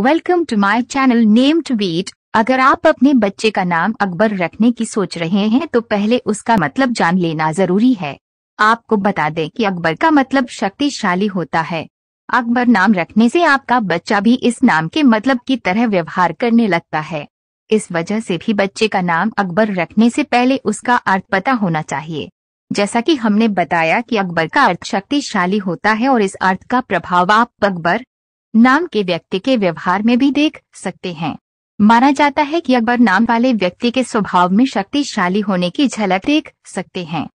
welcome to my channel name to beat अगर आप अपने बच्चे का नाम अकबर रखने की सोच रहे हैं तो पहले उसका मतलब जान लेना जरूरी है आपको बता दें कि अकबर का मतलब शक्तिशाली होता है अकबर नाम रखने से आपका बच्चा भी इस नाम के मतलब की तरह व्यवहार करने लगता है इस वजह से भी बच्चे का नाम अकबर रखने से पहले उसका अर्थ पता होना चाहिए जैसा कि हमने बताया कि अकबर का अर्थ शक्तिशाली होता है और इस अर्थ का प्रभाव आप अकबर नाम के व्यक्ति के व्यवहार में भी देख सकते हैं माना जाता है कि अकबर नाम वाले व्यक्ति के स्वभाव में शक्तिशाली होने की झलक देख सकते हैं